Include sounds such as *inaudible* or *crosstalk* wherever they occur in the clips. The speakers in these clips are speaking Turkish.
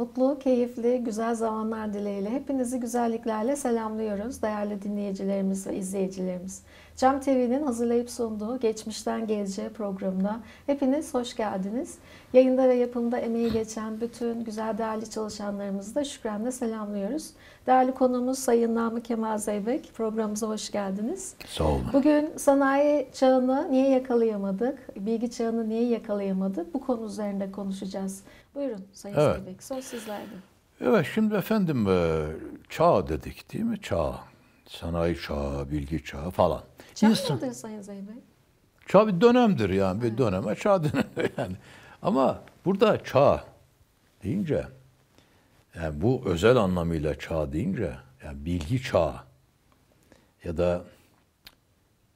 Mutlu, keyifli, güzel zamanlar dileğiyle hepinizi güzelliklerle selamlıyoruz değerli dinleyicilerimiz ve izleyicilerimiz. Cem TV'nin hazırlayıp sunduğu Geçmişten Geleceğe programına hepiniz hoş geldiniz. Yayında ve yapımda emeği geçen bütün güzel değerli çalışanlarımızı da şükranla selamlıyoruz. Değerli konuğumuz Sayın Namık Kemal Zeybek, programımıza hoş geldiniz. Sağ olun. Bugün sanayi çağını niye yakalayamadık, bilgi çağını niye yakalayamadık bu konu üzerinde konuşacağız. Buyurun Sayın evet. Zeybek, söz sizlerde. Evet şimdi efendim e, çağ dedik değil mi? Çağ, sanayi çağı, bilgi çağı falan. Çağ mıdır Sayın Zeynep? Bey? Çağ bir dönemdir yani. Evet. Bir döneme çağ dönemi *laughs* yani. Ama burada çağ deyince yani bu özel anlamıyla çağ deyince yani bilgi çağı ya da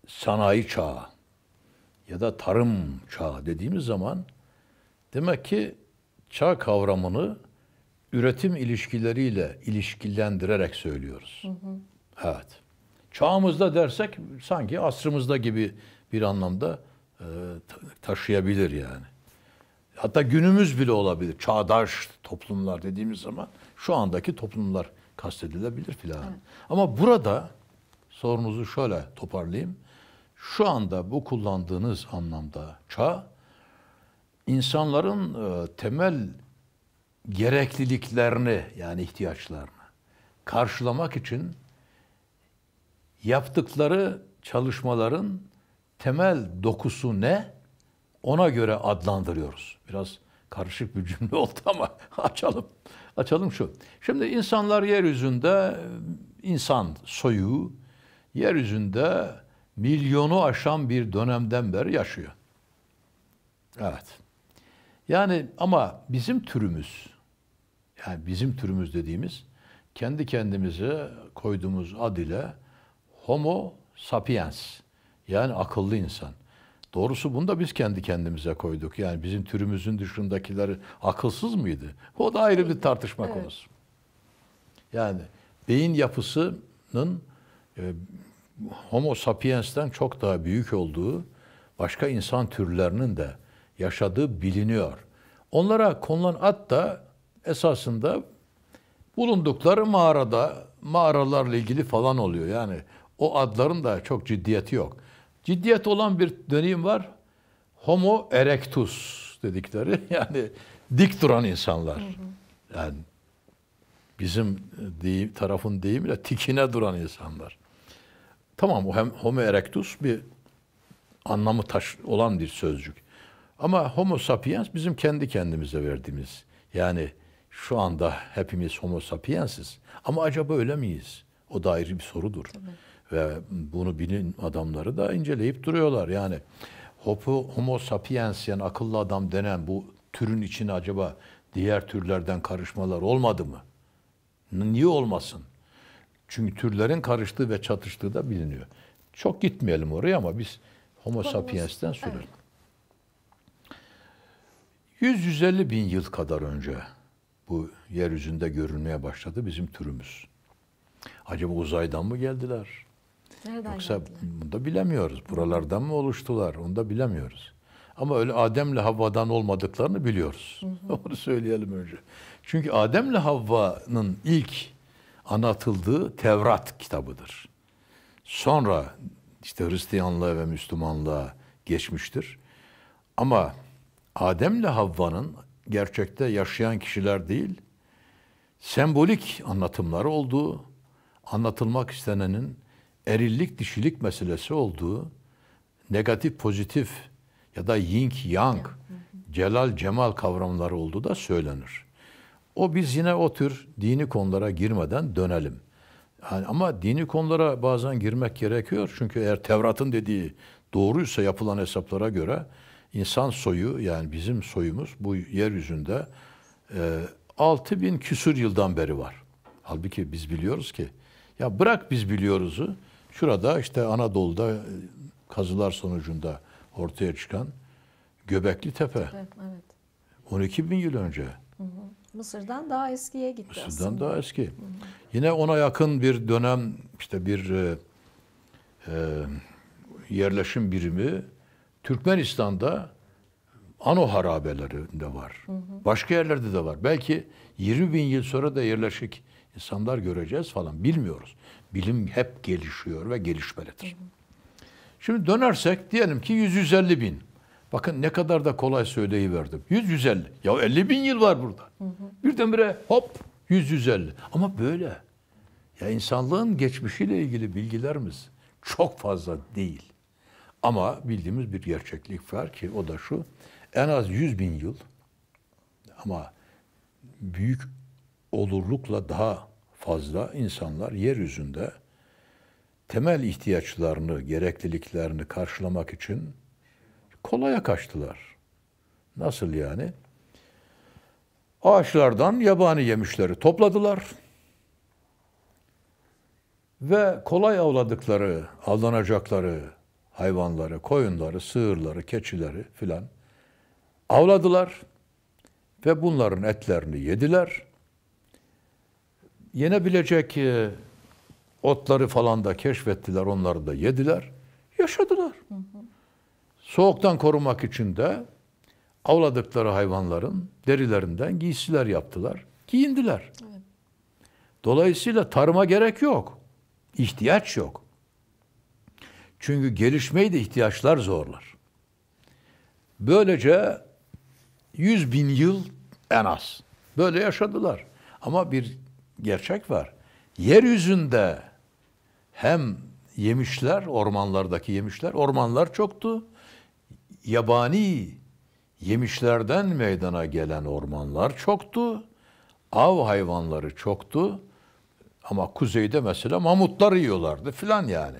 sanayi çağı ya da tarım çağı dediğimiz zaman demek ki çağ kavramını üretim ilişkileriyle ilişkilendirerek söylüyoruz. Hı hı. Evet. Çağımızda dersek sanki asrımızda gibi bir anlamda e, taşıyabilir yani. Hatta günümüz bile olabilir. Çağdaş toplumlar dediğimiz zaman şu andaki toplumlar kastedilebilir filan. Evet. Ama burada sorunuzu şöyle toparlayayım. Şu anda bu kullandığınız anlamda çağ insanların e, temel gerekliliklerini yani ihtiyaçlarını karşılamak için yaptıkları çalışmaların temel dokusu ne? Ona göre adlandırıyoruz. Biraz karışık bir cümle *laughs* oldu ama açalım. Açalım şu. Şimdi insanlar yeryüzünde insan soyu yeryüzünde milyonu aşan bir dönemden beri yaşıyor. Evet. Yani ama bizim türümüz yani bizim türümüz dediğimiz kendi kendimize koyduğumuz ad ile Homo sapiens. Yani akıllı insan. Doğrusu bunu da biz kendi kendimize koyduk. Yani bizim türümüzün dışındakiler akılsız mıydı? O da ayrı bir tartışma evet. konusu. Yani beyin yapısının e, Homo sapiens'ten çok daha büyük olduğu başka insan türlerinin de yaşadığı biliniyor. Onlara konulan at da esasında bulundukları mağarada mağaralarla ilgili falan oluyor. Yani o adların da çok ciddiyeti yok. Ciddiyet olan bir döneyim var. Homo erectus dedikleri *laughs* yani dik duran insanlar. Yani bizim deyim, tarafın deyimiyle tikine duran insanlar. Tamam o hem homo erectus bir anlamı taş olan bir sözcük. Ama homo sapiens bizim kendi kendimize verdiğimiz. Yani şu anda hepimiz homo sapiensiz. Ama acaba öyle miyiz? O da ayrı bir sorudur. Tabii. Ve bunu bilin adamları da inceleyip duruyorlar. Yani homo sapiens yani akıllı adam denen bu türün içine acaba diğer türlerden karışmalar olmadı mı? Niye olmasın? Çünkü türlerin karıştığı ve çatıştığı da biliniyor. Çok gitmeyelim oraya ama biz homo sapiens'ten sürelim. Evet. 100-150 bin yıl kadar önce bu yeryüzünde görünmeye başladı bizim türümüz. Acaba uzaydan mı geldiler? Nereden Yoksa geldiler? bunu da bilemiyoruz. Buralardan mı oluştular onu da bilemiyoruz. Ama öyle Adem'le Havva'dan olmadıklarını biliyoruz. Hı hı. *laughs* Onu söyleyelim önce. Çünkü Adem'le Havva'nın ilk anlatıldığı Tevrat kitabıdır. Sonra işte Hristiyanlığa ve Müslümanlığa geçmiştir. Ama Adem'le Havva'nın gerçekte yaşayan kişiler değil, sembolik anlatımları olduğu, anlatılmak istenenin erillik dişilik meselesi olduğu, negatif pozitif ya da yin yang, celal cemal kavramları olduğu da söylenir. O biz yine o tür dini konulara girmeden dönelim. Yani ama dini konulara bazen girmek gerekiyor. Çünkü eğer Tevrat'ın dediği doğruysa yapılan hesaplara göre insan soyu yani bizim soyumuz bu yeryüzünde e, 6 bin küsür yıldan beri var. Halbuki biz biliyoruz ki ya bırak biz biliyoruzu Şurada işte Anadolu'da e, kazılar sonucunda ortaya çıkan Göbekli Tepe. Evet, evet. 12 bin yıl önce. Hı hı. Mısır'dan daha eskiye gitti Mısır'dan aslında. daha eski. Hı hı. Yine ona yakın bir dönem işte bir e, e yerleşim birimi Türkmenistan'da Ano Harabeleri de var. Hı hı. Başka yerlerde de var. Belki 20 bin yıl sonra da yerleşik insanlar göreceğiz falan bilmiyoruz. Bilim hep gelişiyor ve gelişmelidir. Şimdi dönersek diyelim ki 150 bin. Bakın ne kadar da kolay söyleyiverdim. 100-150. Ya 50 bin yıl var burada. Hı hı. Birdenbire hop 150 Ama böyle. Ya insanlığın geçmişiyle ilgili bilgilerimiz çok fazla değil. Ama bildiğimiz bir gerçeklik var ki o da şu. En az 100 bin yıl ama büyük olurlukla daha fazla insanlar yeryüzünde temel ihtiyaçlarını, gerekliliklerini karşılamak için kolaya kaçtılar. Nasıl yani? Ağaçlardan yabani yemişleri topladılar ve kolay avladıkları, avlanacakları hayvanları, koyunları, sığırları, keçileri filan avladılar ve bunların etlerini yediler yenebilecek e, otları falan da keşfettiler, onları da yediler. Yaşadılar. Soğuktan korumak için de avladıkları hayvanların derilerinden giysiler yaptılar. Giyindiler. Dolayısıyla tarıma gerek yok. ihtiyaç yok. Çünkü gelişmeyi de ihtiyaçlar zorlar. Böylece 100 bin yıl en az. Böyle yaşadılar. Ama bir gerçek var. Yeryüzünde hem yemişler, ormanlardaki yemişler, ormanlar çoktu. Yabani yemişlerden meydana gelen ormanlar çoktu. Av hayvanları çoktu. Ama kuzeyde mesela mamutlar yiyorlardı filan yani.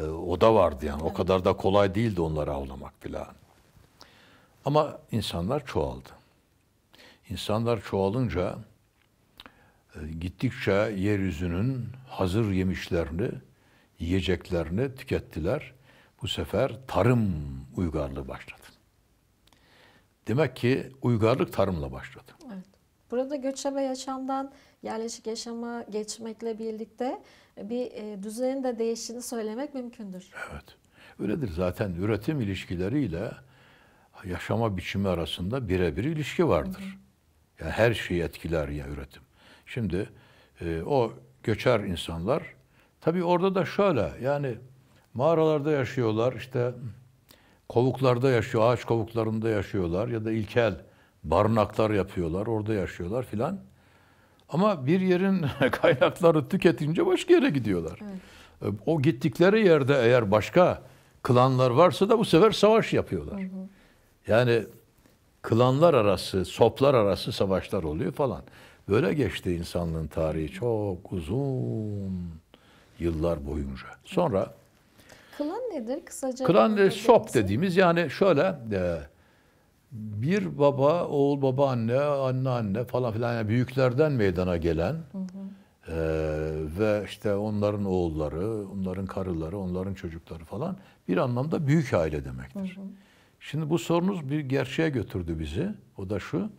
Ee, o da vardı yani. O kadar da kolay değildi onları avlamak filan. Ama insanlar çoğaldı. İnsanlar çoğalınca ee, gittikçe yeryüzünün hazır yemişlerini, yiyeceklerini tükettiler. Bu sefer tarım uygarlığı başladı. Demek ki uygarlık tarımla başladı. Evet. Burada göçebe yaşamdan yerleşik yaşama geçmekle birlikte e, bir e, düzenin de değiştiğini söylemek mümkündür. Evet. Öyledir zaten üretim ilişkileriyle yaşama biçimi arasında birebir ilişki vardır. Hı hı. Yani her şeyi etkiler ya üretim. Şimdi e, o göçer insanlar tabii orada da şöyle yani mağaralarda yaşıyorlar işte kovuklarda yaşıyor, ağaç kovuklarında yaşıyorlar ya da ilkel barınaklar yapıyorlar, orada yaşıyorlar filan. Ama bir yerin *laughs* kaynakları tüketince başka yere gidiyorlar. Evet. E, o gittikleri yerde eğer başka klanlar varsa da bu sefer savaş yapıyorlar. Hı hı. Yani klanlar arası, soplar arası savaşlar oluyor falan. Böyle geçti insanlığın tarihi çok uzun yıllar boyunca. Sonra klan nedir kısaca? Klan de sop dediğimiz yani şöyle e, bir baba, oğul baba anne, anne anne falan filan yani büyüklerden meydana gelen hı hı. E, ve işte onların oğulları, onların karıları, onların çocukları falan bir anlamda büyük aile demektir. Hı hı. Şimdi bu sorunuz bir gerçeğe götürdü bizi. O da şu.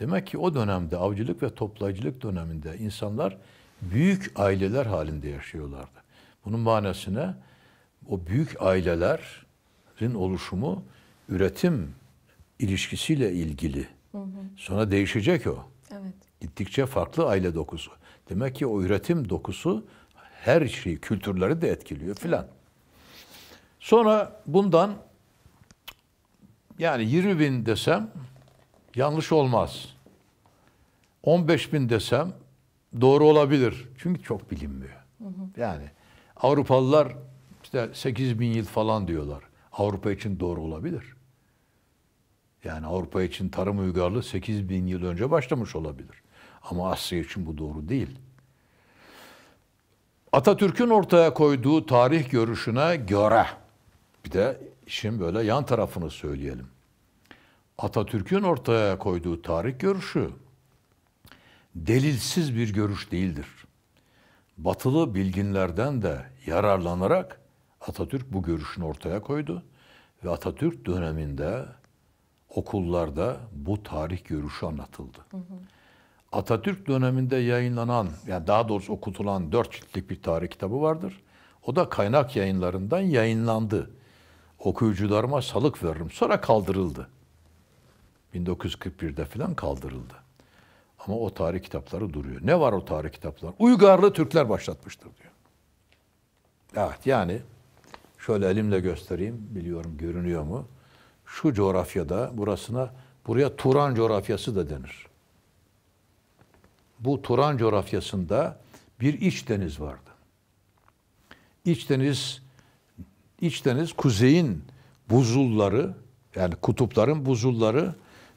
Demek ki o dönemde avcılık ve toplayıcılık döneminde insanlar büyük aileler halinde yaşıyorlardı. Bunun manasına o büyük ailelerin oluşumu üretim ilişkisiyle ilgili. Hı hı. Sonra değişecek o. Evet. Gittikçe farklı aile dokusu. Demek ki o üretim dokusu her şeyi, kültürleri de etkiliyor filan. Sonra bundan yani 20 bin desem yanlış olmaz. 15 bin desem doğru olabilir. Çünkü çok bilinmiyor. Hı hı. Yani Avrupalılar işte 8 bin yıl falan diyorlar. Avrupa için doğru olabilir. Yani Avrupa için tarım uygarlığı 8 bin yıl önce başlamış olabilir. Ama Asya için bu doğru değil. Atatürk'ün ortaya koyduğu tarih görüşüne göre bir de şimdi böyle yan tarafını söyleyelim. Atatürk'ün ortaya koyduğu tarih görüşü delilsiz bir görüş değildir. Batılı bilginlerden de yararlanarak Atatürk bu görüşünü ortaya koydu ve Atatürk döneminde okullarda bu tarih görüşü anlatıldı. Hı hı. Atatürk döneminde yayınlanan, yani daha doğrusu okutulan dört ciltlik bir tarih kitabı vardır. O da kaynak yayınlarından yayınlandı. Okuyucularıma salık veririm. Sonra kaldırıldı. 1941'de falan kaldırıldı. Ama o tarih kitapları duruyor. Ne var o tarih kitapları? Uygarlı Türkler başlatmıştır diyor. Evet yani şöyle elimle göstereyim. Biliyorum görünüyor mu? Şu coğrafyada burasına buraya Turan coğrafyası da denir. Bu Turan coğrafyasında bir iç deniz vardı. İç deniz iç deniz kuzeyin buzulları yani kutupların buzulları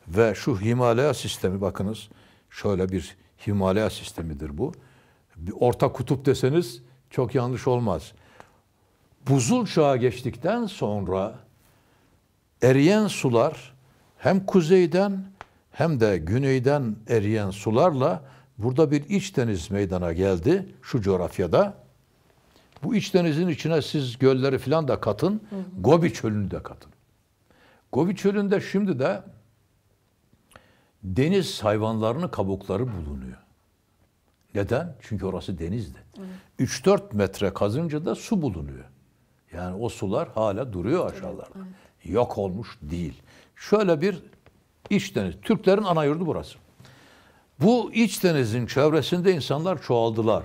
ve şu Himalaya sistemi bakınız şöyle bir Himalaya sistemidir bu. Bir orta kutup deseniz çok yanlış olmaz. Buzul çağı geçtikten sonra eriyen sular hem kuzeyden hem de güneyden eriyen sularla burada bir iç deniz meydana geldi şu coğrafyada. Bu iç denizin içine siz gölleri filan da katın. Hı hı. Gobi çölünü de katın. Gobi çölünde şimdi de deniz hayvanlarının kabukları bulunuyor. Neden? Çünkü orası denizdi. Evet. 3-4 metre kazınca da su bulunuyor. Yani o sular hala duruyor aşağılarda. Evet, evet. Yok olmuş değil. Şöyle bir iç deniz. Türklerin ana yurdu burası. Bu iç denizin çevresinde insanlar çoğaldılar.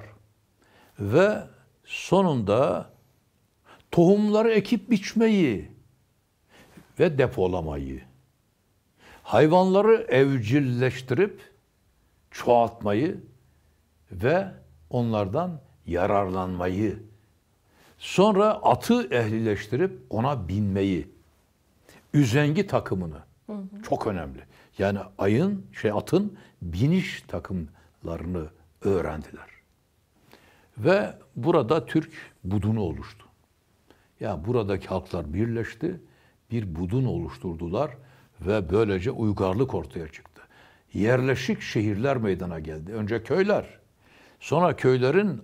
Ve sonunda tohumları ekip biçmeyi ve depolamayı hayvanları evcilleştirip çoğaltmayı ve onlardan yararlanmayı, sonra atı ehlileştirip ona binmeyi, üzengi takımını hı hı. çok önemli. Yani ayın şey atın biniş takımlarını öğrendiler. Ve burada Türk budunu oluştu. Ya yani buradaki halklar birleşti, bir budun oluşturdular ve böylece uygarlık ortaya çıktı. Yerleşik şehirler meydana geldi. Önce köyler, sonra köylerin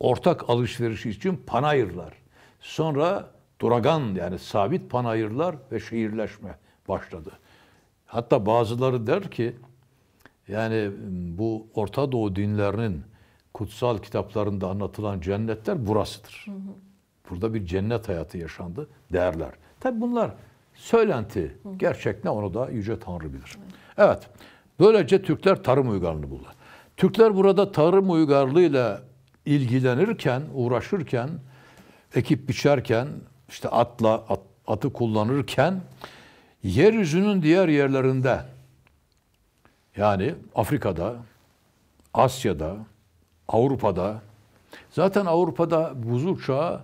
ortak alışverişi için panayırlar. Sonra duragan yani sabit panayırlar ve şehirleşme başladı. Hatta bazıları der ki yani bu Orta Doğu dinlerinin kutsal kitaplarında anlatılan cennetler burasıdır. Burada bir cennet hayatı yaşandı derler. Tabi bunlar Söylenti. Gerçek ne onu da Yüce Tanrı bilir. Evet. Böylece Türkler tarım uygarlığını buldular. Türkler burada tarım uygarlığıyla ilgilenirken, uğraşırken, ekip biçerken, işte atla at, atı kullanırken yeryüzünün diğer yerlerinde yani Afrika'da, Asya'da, Avrupa'da zaten Avrupa'da buzul çağı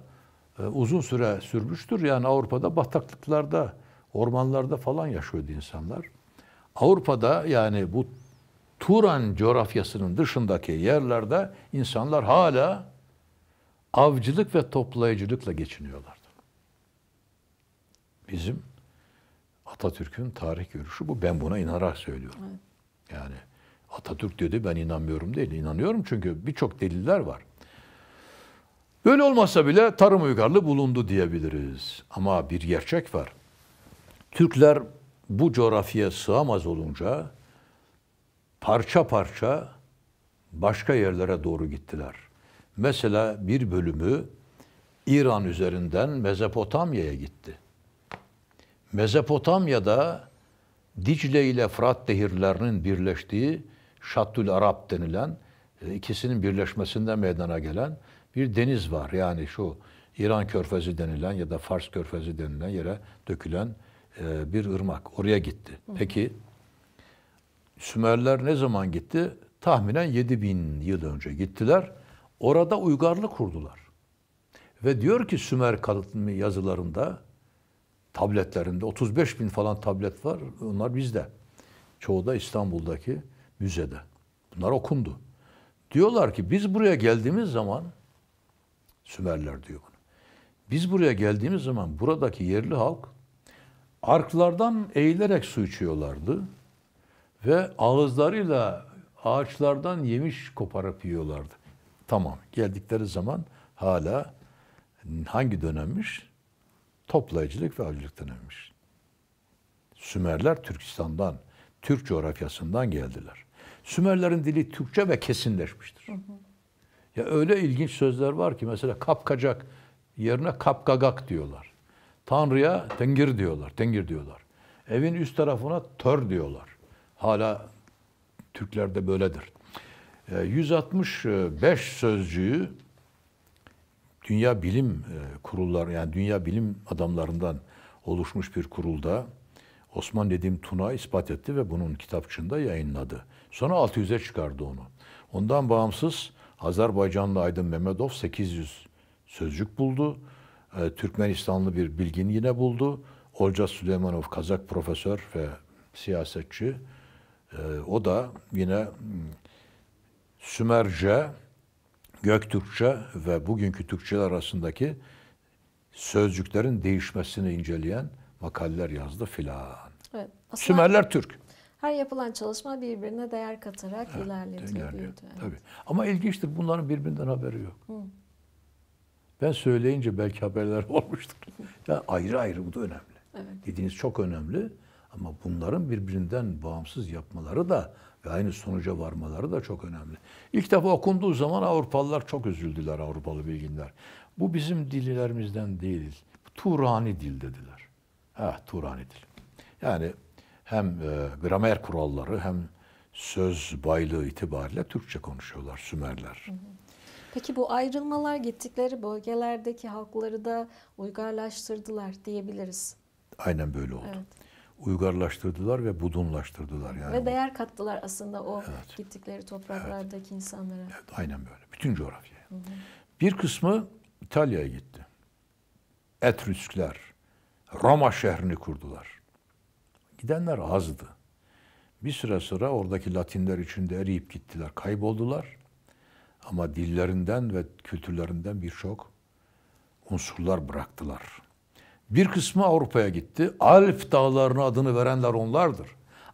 e, uzun süre sürmüştür. Yani Avrupa'da bataklıklarda, ormanlarda falan yaşıyordu insanlar. Avrupa'da yani bu Turan coğrafyasının dışındaki yerlerde insanlar hala avcılık ve toplayıcılıkla geçiniyorlardı. Bizim Atatürk'ün tarih görüşü bu. Ben buna inanarak söylüyorum. Evet. Yani Atatürk dedi ben inanmıyorum değil. İnanıyorum çünkü birçok deliller var. Böyle olmasa bile tarım uygarlığı bulundu diyebiliriz. Ama bir gerçek var. Türkler bu coğrafyaya sığamaz olunca parça parça başka yerlere doğru gittiler. Mesela bir bölümü İran üzerinden Mezopotamya'ya gitti. Mezopotamya'da Dicle ile Fırat nehirlerinin birleştiği Şattül Arap denilen e, ikisinin birleşmesinde meydana gelen bir deniz var. Yani şu İran Körfezi denilen ya da Fars Körfezi denilen yere dökülen e, bir ırmak. Oraya gitti. Peki Sümerler ne zaman gitti? Tahminen 7000 yıl önce gittiler. Orada uygarlık kurdular. Ve diyor ki Sümer kalıtımı yazılarında tabletlerinde 35 bin falan tablet var. Onlar bizde. Çoğu da İstanbul'daki müzede. Bunlar okundu. Diyorlar ki biz buraya geldiğimiz zaman Sümerler diyor bunu. Biz buraya geldiğimiz zaman buradaki yerli halk arklardan eğilerek su içiyorlardı ve ağızlarıyla ağaçlardan yemiş koparıp yiyorlardı. Tamam geldikleri zaman hala hangi dönemmiş? Toplayıcılık ve avcılık dönemmiş. Sümerler Türkistan'dan, Türk coğrafyasından geldiler. Sümerlerin dili Türkçe ve kesinleşmiştir. Hı hı. Ya öyle ilginç sözler var ki mesela kapkacak yerine kapkagak diyorlar. Tanrı'ya tengir diyorlar, tengir diyorlar. Evin üst tarafına tör diyorlar. Hala Türklerde böyledir. 165 e, sözcüğü Dünya Bilim e, Kurulları yani Dünya Bilim adamlarından oluşmuş bir kurulda Osman dediğim Tuna ispat etti ve bunun kitapçığında yayınladı. Sonra 600'e çıkardı onu. Ondan bağımsız Azerbaycanlı aydın Mehmetov 800 sözcük buldu. Ee, Türkmenistanlı bir bilgin yine buldu. Olca Süleymanov Kazak profesör ve siyasetçi. Ee, o da yine hmm, Sümerce, Göktürkçe ve bugünkü Türkçe arasındaki sözcüklerin değişmesini inceleyen makaleler yazdı filan. Evet, Sümerler Türk. Her yapılan çalışma birbirine değer katarak evet, ilerletiyor. Tabii. Ama ilginçtir bunların birbirinden haberi yok. Hı. Ben söyleyince belki haberler *laughs* olmuştur. ya ayrı ayrı bu da önemli. Evet. Dediğiniz çok önemli ama bunların birbirinden bağımsız yapmaları da ve aynı sonuca varmaları da çok önemli. İlk defa okunduğu zaman Avrupalılar çok üzüldüler Avrupalı bilginler. Bu bizim dillerimizden değil. Turani dil dediler. Ha, Turani dil. Yani hem e, gramer kuralları hem söz baylığı itibariyle Türkçe konuşuyorlar Sümerler. Peki bu ayrılmalar gittikleri bölgelerdeki halkları da uygarlaştırdılar diyebiliriz. Aynen böyle oldu. Evet. Uygarlaştırdılar ve budunlaştırdılar. Yani ve değer kattılar aslında o evet. gittikleri topraklardaki evet. insanlara. Evet, aynen böyle. Bütün coğrafyaya. Bir kısmı İtalya'ya gitti. Etrüskler Roma şehrini kurdular. Gidenler azdı. Bir süre sonra oradaki Latinler içinde eriyip gittiler, kayboldular. Ama dillerinden ve kültürlerinden birçok unsurlar bıraktılar. Bir kısmı Avrupa'ya gitti. Alp dağlarına adını verenler onlardır.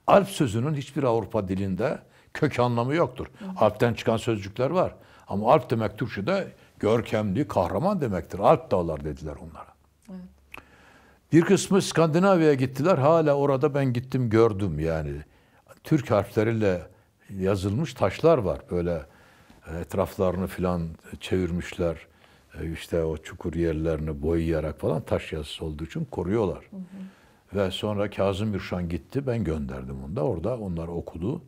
Alp sözünün hiçbir Avrupa dilinde kök anlamı yoktur. Alp'ten çıkan sözcükler var. Ama Alp demek Türkçe'de görkemli, kahraman demektir. Alp dağlar dediler onlara. Evet. Bir kısmı Skandinavya'ya gittiler. Hala orada ben gittim gördüm yani. Türk harfleriyle yazılmış taşlar var. Böyle e, etraflarını filan çevirmişler. E, işte o çukur yerlerini boyayarak falan taş yazısı olduğu için koruyorlar. Hı hı. Ve sonra Kazım Ürşan gitti. Ben gönderdim onu da. Orada onlar okudu.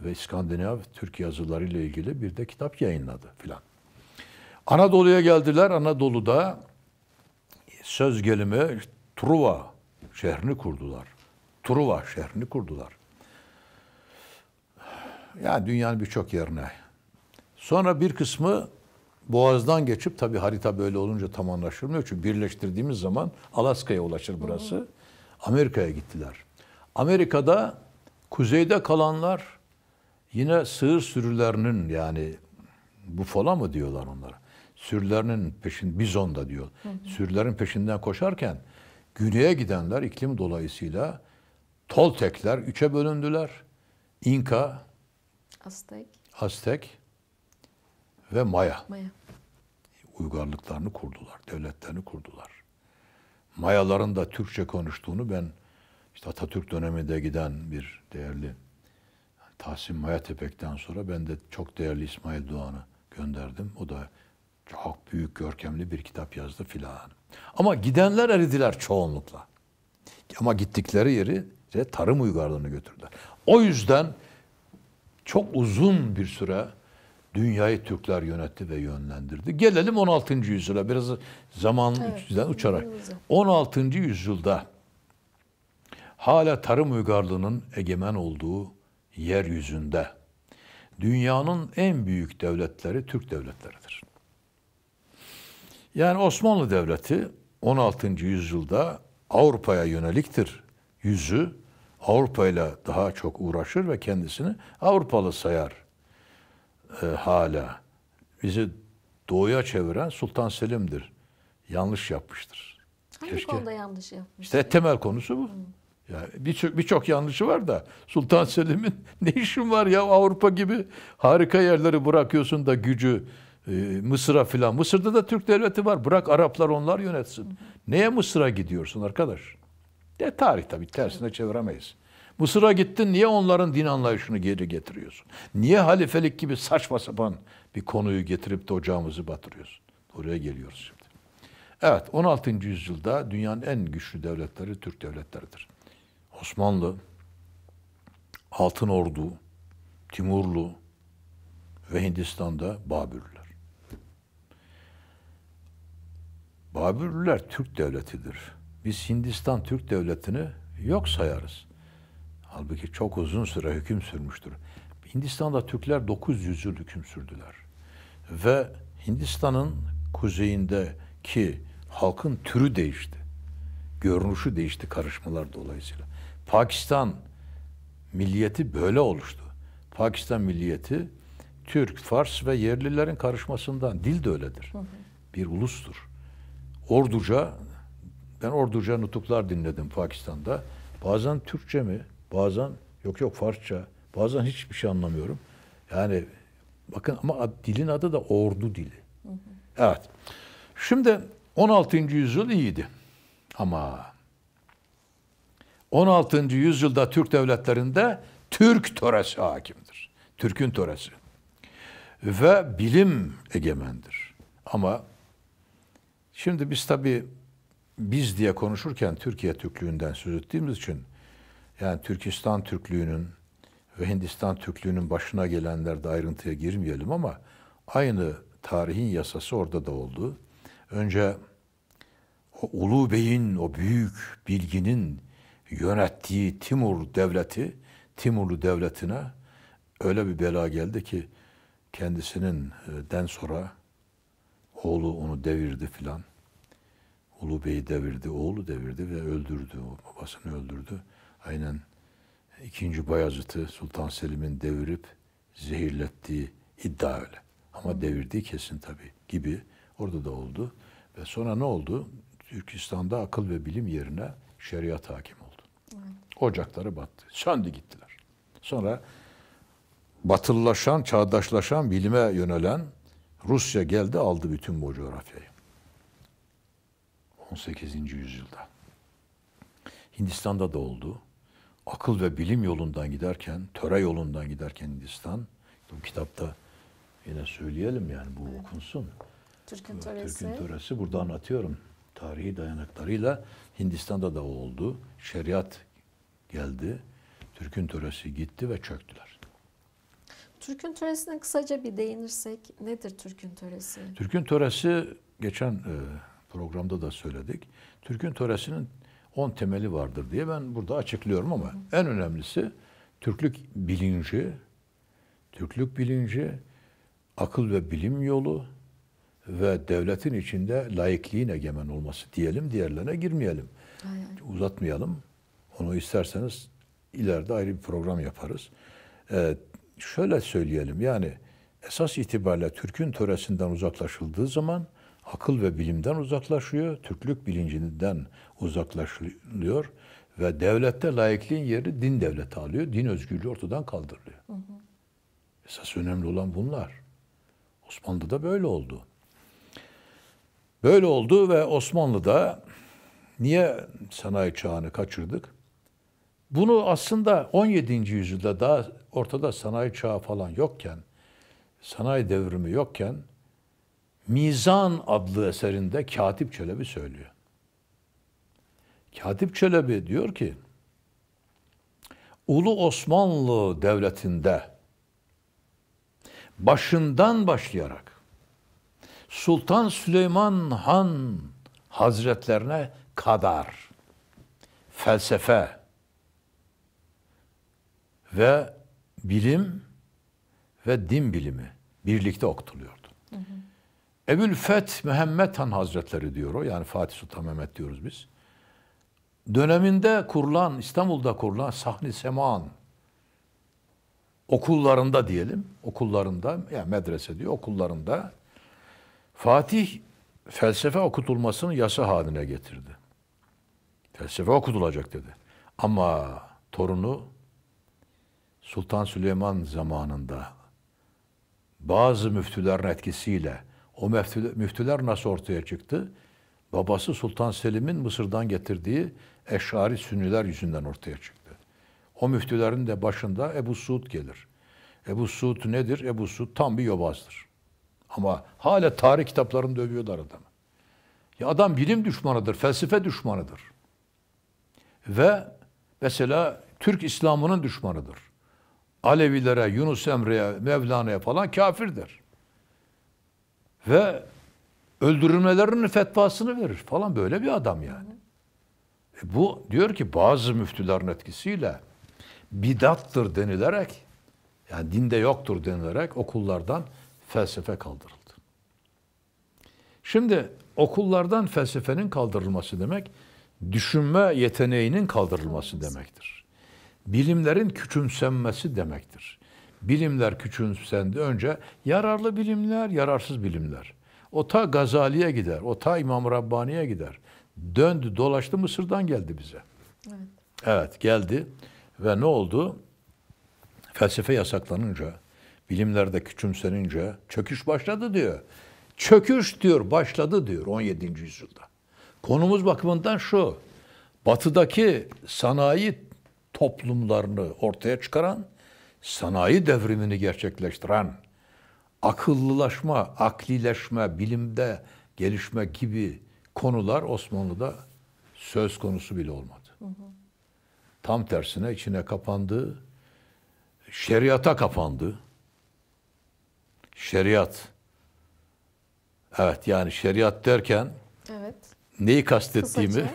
Ve İskandinav Türk yazılarıyla ilgili bir de kitap yayınladı filan. Anadolu'ya geldiler. Anadolu'da söz gelimi Truva şehrini kurdular. Truva şehrini kurdular. Yani dünyanın birçok yerine. Sonra bir kısmı Boğaz'dan geçip tabi harita böyle olunca tam anlaşılmıyor. Çünkü birleştirdiğimiz zaman Alaska'ya ulaşır burası. Amerika'ya gittiler. Amerika'da kuzeyde kalanlar yine sığır sürülerinin yani bu fola mı diyorlar onlara? Sürülerinin peşin bizon da diyor. Hı Sürülerin peşinden koşarken Güney'e gidenler iklim dolayısıyla Toltekler üçe bölündüler. İnka, Aztek, Aztek ve Maya. Maya. Uygarlıklarını kurdular, devletlerini kurdular. Mayaların da Türkçe konuştuğunu ben işte Atatürk döneminde giden bir değerli Tahsin Maya Mayatepek'ten sonra ben de çok değerli İsmail Doğan'ı gönderdim. O da çok büyük görkemli bir kitap yazdı filan. Ama gidenler eridiler çoğunlukla. Ama gittikleri yeri işte tarım uygarlığını götürdüler. O yüzden çok uzun bir süre dünyayı Türkler yönetti ve yönlendirdi. Gelelim 16. yüzyıla biraz zaman evet, uçarak. 16. yüzyılda hala tarım uygarlığının egemen olduğu yeryüzünde dünyanın en büyük devletleri Türk devletleridir. Yani Osmanlı Devleti 16. yüzyılda Avrupa'ya yöneliktir yüzü. Avrupa ile daha çok uğraşır ve kendisini Avrupalı sayar e, hala. Bizi doğuya çeviren Sultan Selim'dir. Yanlış yapmıştır. Hangi Keşke. konuda yanlış yapmıştır? İşte temel konusu bu. Hmm. Yani birçok birçok yanlışı var da Sultan Selim'in *laughs* ne işin var ya Avrupa gibi harika yerleri bırakıyorsun da gücü e, Mısır'a filan. Mısır'da da Türk devleti var. Bırak Araplar onlar yönetsin. Neye Mısır'a gidiyorsun arkadaş? De tarih tabii tersine çeviremeyiz. Mısır'a gittin niye onların din anlayışını geri getiriyorsun? Niye halifelik gibi saçma sapan bir konuyu getirip de ocağımızı batırıyorsun? Oraya geliyoruz şimdi. Evet 16. yüzyılda dünyanın en güçlü devletleri Türk devletleridir. Osmanlı, Altın Ordu, Timurlu ve Hindistan'da Babürlü. Babürler Türk devletidir. Biz Hindistan Türk devletini yok sayarız. Halbuki çok uzun süre hüküm sürmüştür. Hindistan'da Türkler 900 yıl hüküm sürdüler. Ve Hindistan'ın kuzeyindeki halkın türü değişti. Görünüşü değişti karışmalar dolayısıyla. Pakistan milliyeti böyle oluştu. Pakistan milliyeti Türk, Fars ve yerlilerin karışmasından dil de öyledir. Bir ulustur. Orduca, ben Orduca nutuklar dinledim Pakistan'da. Bazen Türkçe mi, bazen yok yok Farsça, bazen hiçbir şey anlamıyorum. Yani bakın ama dilin adı da ordu dili. Hı hı. Evet. Şimdi 16. yüzyıl iyiydi. Ama 16. yüzyılda Türk devletlerinde Türk töresi hakimdir. Türk'ün töresi. Ve bilim egemendir. Ama Şimdi biz tabi biz diye konuşurken Türkiye Türklüğünden söz ettiğimiz için yani Türkistan Türklüğünün ve Hindistan Türklüğünün başına gelenlerde ayrıntıya girmeyelim ama aynı tarihin yasası orada da oldu. Önce o Ulu Bey'in, o büyük bilginin yönettiği Timur Devleti, Timurlu Devleti'ne öyle bir bela geldi ki kendisinin e, den sonra oğlu onu devirdi filan. Ulu Bey'i devirdi, oğlu devirdi ve öldürdü. O babasını öldürdü. Aynen ikinci Bayazıt'ı Sultan Selim'in devirip zehirlettiği iddia öyle. Ama devirdiği kesin tabii gibi orada da oldu. Ve sonra ne oldu? Türkistan'da akıl ve bilim yerine şeriat hakim oldu. Ocakları battı. Söndü gittiler. Sonra batılılaşan, çağdaşlaşan, bilime yönelen Rusya geldi aldı bütün bu coğrafyayı. 18. yüzyılda. Hindistan'da da oldu. Akıl ve bilim yolundan giderken, töre yolundan giderken Hindistan, bu kitapta yine söyleyelim yani bu okunsun. Türk'ün töresi. Türk'ün töresi burada anlatıyorum. Tarihi dayanaklarıyla Hindistan'da da oldu. Şeriat geldi. Türk'ün töresi gitti ve çöktüler. Türk'ün töresine kısaca bir değinirsek nedir Türk'ün töresi? Türk'ün töresi geçen e, programda da söyledik. Türk'ün töresinin 10 temeli vardır diye ben burada açıklıyorum ama en önemlisi Türklük bilinci, Türklük bilinci, akıl ve bilim yolu ve devletin içinde laikliğin egemen olması diyelim, diğerlerine girmeyelim. Aynen. Uzatmayalım. Onu isterseniz ileride ayrı bir program yaparız. Ee, şöyle söyleyelim yani esas itibariyle Türk'ün töresinden uzaklaşıldığı zaman akıl ve bilimden uzaklaşıyor, Türklük bilincinden uzaklaşılıyor ve devlette layıklığın yeri din devleti alıyor, din özgürlüğü ortadan kaldırılıyor. Hı hı. Esas önemli olan bunlar. Osmanlı'da böyle oldu. Böyle oldu ve Osmanlı'da niye sanayi çağını kaçırdık? Bunu aslında 17. yüzyılda daha ortada sanayi çağı falan yokken, sanayi devrimi yokken Mizan adlı eserinde Katip Çelebi söylüyor. Katip Çelebi diyor ki, Ulu Osmanlı Devleti'nde başından başlayarak Sultan Süleyman Han Hazretlerine kadar felsefe ve bilim ve din bilimi birlikte okutuluyordu. Hı hı. Ebül Feth Mehmet Han Hazretleri diyor o. Yani Fatih Sultan Mehmet diyoruz biz. Döneminde kurulan, İstanbul'da kurulan Sahni Seman okullarında diyelim, okullarında, yani medrese diyor, okullarında Fatih felsefe okutulmasını yasa haline getirdi. Felsefe okutulacak dedi. Ama torunu Sultan Süleyman zamanında bazı müftülerin etkisiyle o müftüler nasıl ortaya çıktı? Babası Sultan Selim'in Mısır'dan getirdiği Eşari Sünniler yüzünden ortaya çıktı. O müftülerin de başında Ebu Suud gelir. Ebu Suud nedir? Ebu Suud tam bir yobazdır. Ama hala tarih kitaplarında övüyorlar adamı. Ya adam bilim düşmanıdır, felsefe düşmanıdır. Ve mesela Türk İslam'ının düşmanıdır. Alevilere, Yunus Emre'ye, Mevlana'ya falan kafirdir ve öldürülmelerinin fetvasını verir falan böyle bir adam yani. E bu diyor ki bazı müftülerin etkisiyle bidattır denilerek yani dinde yoktur denilerek okullardan felsefe kaldırıldı. Şimdi okullardan felsefenin kaldırılması demek düşünme yeteneğinin kaldırılması demektir. Bilimlerin küçümsenmesi demektir bilimler küçümsendi önce. Yararlı bilimler, yararsız bilimler. O ta Gazali'ye gider, o ta İmam Rabbani'ye gider. Döndü, dolaştı Mısır'dan geldi bize. Evet. evet, geldi ve ne oldu? Felsefe yasaklanınca, bilimlerde küçümsenince çöküş başladı diyor. Çöküş diyor, başladı diyor 17. yüzyılda. Konumuz bakımından şu. Batıdaki sanayi toplumlarını ortaya çıkaran sanayi devrimini gerçekleştiren akıllılaşma, aklileşme, bilimde gelişme gibi konular Osmanlı'da söz konusu bile olmadı. Hı hı. Tam tersine içine kapandı, şeriata kapandı. Şeriat. Evet yani şeriat derken evet. neyi kastettiğimi *laughs*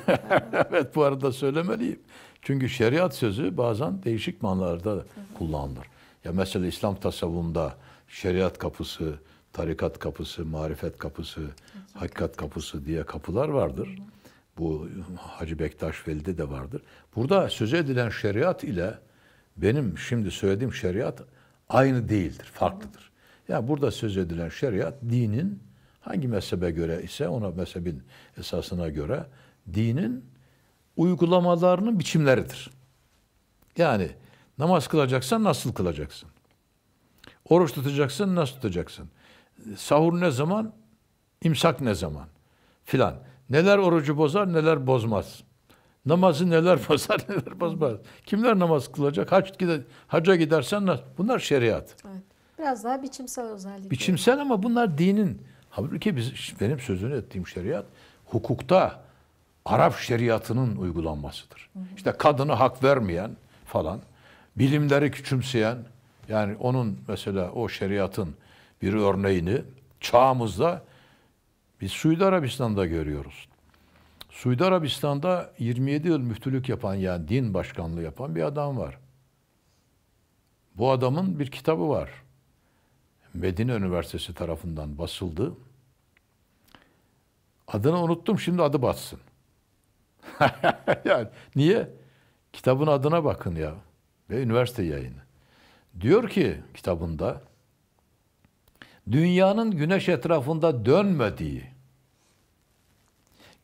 evet bu arada söylemeliyim. Çünkü şeriat sözü bazen değişik manlarda kullanılır. Ya mesela İslam tasavvunda şeriat kapısı, tarikat kapısı, marifet kapısı, hakikat kapısı diye kapılar vardır. Bu Hacı Bektaş Veli'de de vardır. Burada söz edilen şeriat ile benim şimdi söylediğim şeriat aynı değildir, farklıdır. Yani burada söz edilen şeriat dinin hangi mezhebe göre ise ona mezhebin esasına göre dinin uygulamalarının biçimleridir. Yani namaz kılacaksan nasıl kılacaksın? Oruç tutacaksın nasıl tutacaksın? Sahur ne zaman? İmsak ne zaman? Filan. Neler orucu bozar, neler bozmaz. Namazı neler *laughs* bozar, neler bozmaz. Kimler namaz kılacak? Hac gider, haca gidersen nasıl? Bunlar şeriat. Evet. Biraz daha biçimsel özellik. Biçimsel ama bunlar dinin. Halbuki biz, benim sözünü ettiğim şeriat hukukta, Arap şeriatının uygulanmasıdır. İşte kadını hak vermeyen falan, bilimleri küçümseyen, yani onun mesela o şeriatın bir örneğini çağımızda biz Suudi Arabistan'da görüyoruz. Suudi Arabistan'da 27 yıl müftülük yapan yani din başkanlığı yapan bir adam var. Bu adamın bir kitabı var. Medine Üniversitesi tarafından basıldı. Adını unuttum şimdi adı batsın. *laughs* yani niye? Kitabın adına bakın ya. Ve üniversite yayını. Diyor ki kitabında dünyanın güneş etrafında dönmediği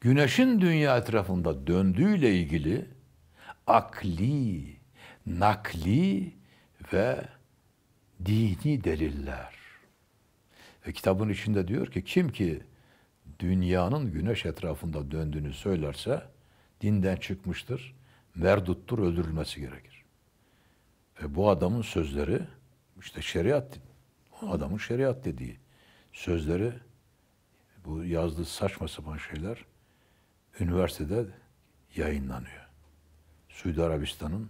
güneşin dünya etrafında döndüğüyle ilgili akli, nakli ve dini deliller. Ve kitabın içinde diyor ki kim ki dünyanın güneş etrafında döndüğünü söylerse dinden çıkmıştır, merduttur, öldürülmesi gerekir. Ve bu adamın sözleri işte şeriat, O adamın şeriat dediği sözleri, bu yazdığı saçma sapan şeyler üniversitede yayınlanıyor. Suudi Arabistan'ın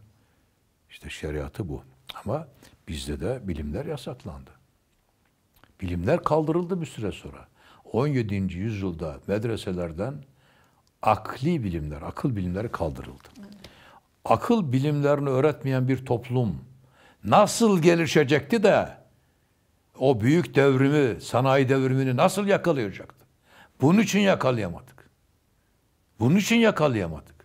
işte şeriatı bu. Ama bizde de bilimler yasaklandı. Bilimler kaldırıldı bir süre sonra. 17. yüzyılda medreselerden akli bilimler, akıl bilimleri kaldırıldı. Akıl bilimlerini öğretmeyen bir toplum nasıl gelişecekti de o büyük devrimi, sanayi devrimini nasıl yakalayacaktı? Bunun için yakalayamadık. Bunun için yakalayamadık.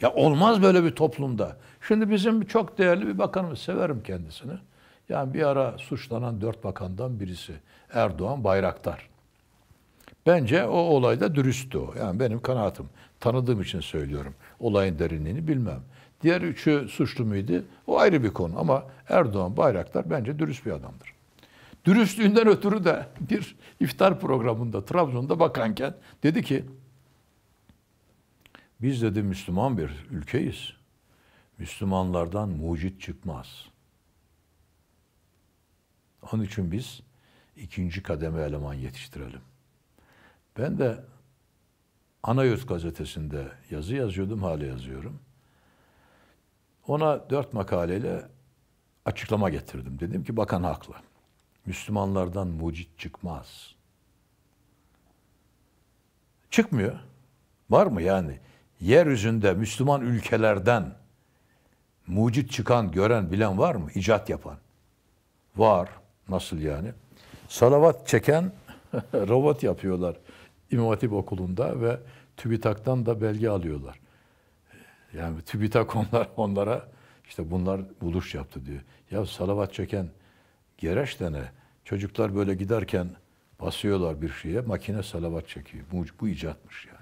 Ya olmaz böyle bir toplumda. Şimdi bizim çok değerli bir bakanımız, severim kendisini. Yani bir ara suçlanan dört bakandan birisi Erdoğan Bayraktar. Bence o olayda dürüsttü o. Yani benim kanaatim. Tanıdığım için söylüyorum. Olayın derinliğini bilmem. Diğer üçü suçlu muydu? O ayrı bir konu ama Erdoğan Bayraktar bence dürüst bir adamdır. Dürüstlüğünden ötürü de *laughs* bir iftar programında Trabzon'da bakanken dedi ki biz dedi Müslüman bir ülkeyiz. Müslümanlardan mucit çıkmaz. Onun için biz ikinci kademe eleman yetiştirelim. Ben de Anayurt gazetesinde yazı yazıyordum, hala yazıyorum. Ona dört makaleyle açıklama getirdim. Dedim ki bakan haklı. Müslümanlardan mucit çıkmaz. Çıkmıyor. Var mı yani? Yeryüzünde Müslüman ülkelerden mucit çıkan, gören, bilen var mı? İcat yapan. Var. Nasıl yani? Salavat çeken *laughs* robot yapıyorlar. İmam Hatip Okulu'nda ve TÜBİTAK'tan da belge alıyorlar. Yani TÜBİTAK onlar, onlara işte bunlar buluş yaptı diyor. Ya salavat çeken Gereş tane çocuklar böyle giderken basıyorlar bir şeye makine salavat çekiyor. Bu, bu icatmış yani.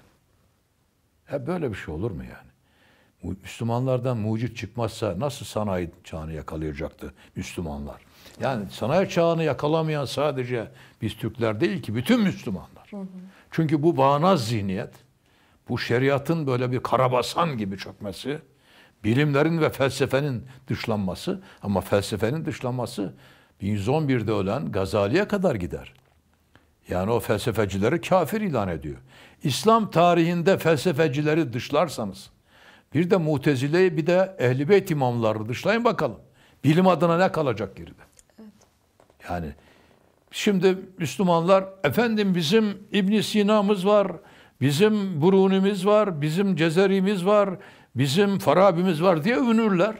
Ya böyle bir şey olur mu yani? Müslümanlardan mucit çıkmazsa nasıl sanayi çağını yakalayacaktı Müslümanlar? Yani sanayi çağını yakalamayan sadece biz Türkler değil ki bütün Müslümanlar. Hı hı. Çünkü bu bağnaz zihniyet, bu şeriatın böyle bir karabasan gibi çökmesi, bilimlerin ve felsefenin dışlanması ama felsefenin dışlanması 1111'de ölen Gazali'ye kadar gider. Yani o felsefecileri kafir ilan ediyor. İslam tarihinde felsefecileri dışlarsanız, bir de Mutezile'yi bir de Ehlibeyt imamları dışlayın bakalım. Bilim adına ne kalacak geride? Evet. Yani Şimdi Müslümanlar efendim bizim İbn Sina'mız var, bizim Buruni'miz var, bizim Cezeri'miz var, bizim Farabi'miz var diye övünürler.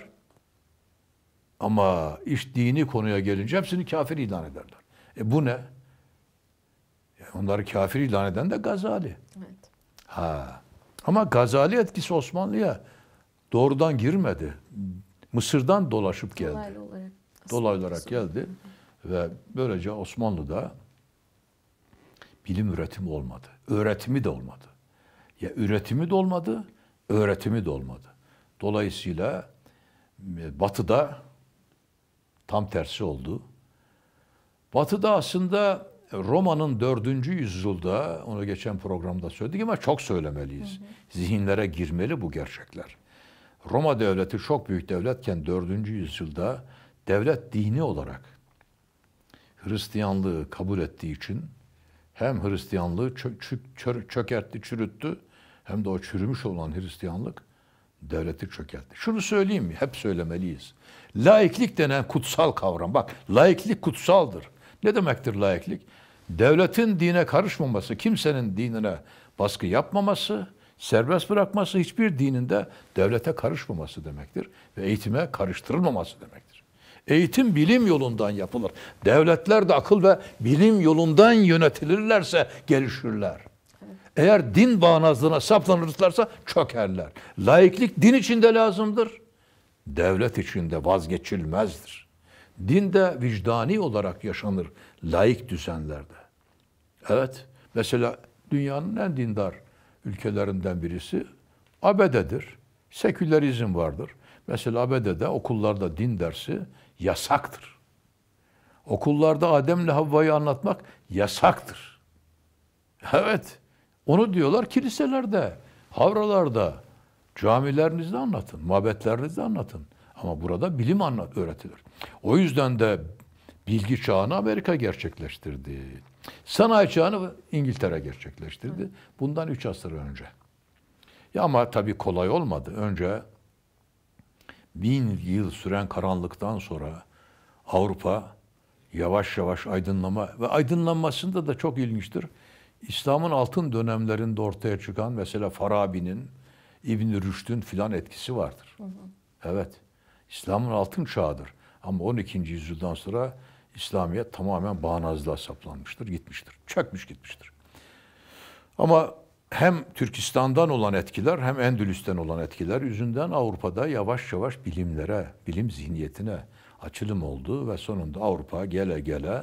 Ama iş dini konuya gelince hepsini kafir ilan ederler. E bu ne? E, onları kafir ilan eden de Gazali. Evet. Ha. Ama Gazali etkisi Osmanlı'ya doğrudan girmedi. Mısır'dan dolaşıp geldi. Dolaylı olarak, Dolaylı olarak geldi. Hı. Ve böylece Osmanlı'da bilim üretimi olmadı. Öğretimi de olmadı. Ya üretimi de olmadı, öğretimi de olmadı. Dolayısıyla e, Batı'da tam tersi oldu. Batı'da aslında Roma'nın dördüncü yüzyılda, onu geçen programda söyledik ama çok söylemeliyiz. Hı hı. Zihinlere girmeli bu gerçekler. Roma devleti çok büyük devletken dördüncü yüzyılda devlet dini olarak Hristiyanlığı kabul ettiği için hem Hristiyanlığı çö çö çö çökertti, çürüttü hem de o çürümüş olan Hristiyanlık devleti çökertti. Şunu söyleyeyim mi? Hep söylemeliyiz. Laiklik denen kutsal kavram. Bak laiklik kutsaldır. Ne demektir laiklik? Devletin dine karışmaması, kimsenin dinine baskı yapmaması, serbest bırakması, hiçbir dininde devlete karışmaması demektir ve eğitime karıştırılmaması demektir. Eğitim bilim yolundan yapılır. Devletler de akıl ve bilim yolundan yönetilirlerse gelişirler. Eğer din bağnazlığına saplanırlarsa çökerler. Laiklik din içinde lazımdır. Devlet içinde vazgeçilmezdir. Din de vicdani olarak yaşanır laik düzenlerde. Evet, mesela dünyanın en dindar ülkelerinden birisi ABD'dir. Sekülerizm vardır. Mesela ABD'de okullarda din dersi yasaktır. Okullarda Adem Adem'le Havva'yı anlatmak yasaktır. Evet. Onu diyorlar kiliselerde, havralarda, camilerinizde anlatın, muhabbetlerinizde anlatın. Ama burada bilim anlat öğretilir. O yüzden de bilgi çağını Amerika gerçekleştirdi. Sanayi çağını İngiltere gerçekleştirdi. Bundan üç asır önce. Ya ama tabii kolay olmadı. Önce bin yıl süren karanlıktan sonra Avrupa yavaş yavaş aydınlama ve aydınlanmasında da çok ilginçtir. İslam'ın altın dönemlerinde ortaya çıkan mesela Farabi'nin, İbn Rüşd'ün filan etkisi vardır. Hı hı. Evet. İslam'ın altın çağıdır. Ama 12. yüzyıldan sonra İslamiyet tamamen bağnazlığa saplanmıştır, gitmiştir. Çökmüş gitmiştir. Ama hem Türkistan'dan olan etkiler hem Endülüs'ten olan etkiler yüzünden Avrupa'da yavaş yavaş bilimlere, bilim zihniyetine açılım oldu ve sonunda Avrupa gele gele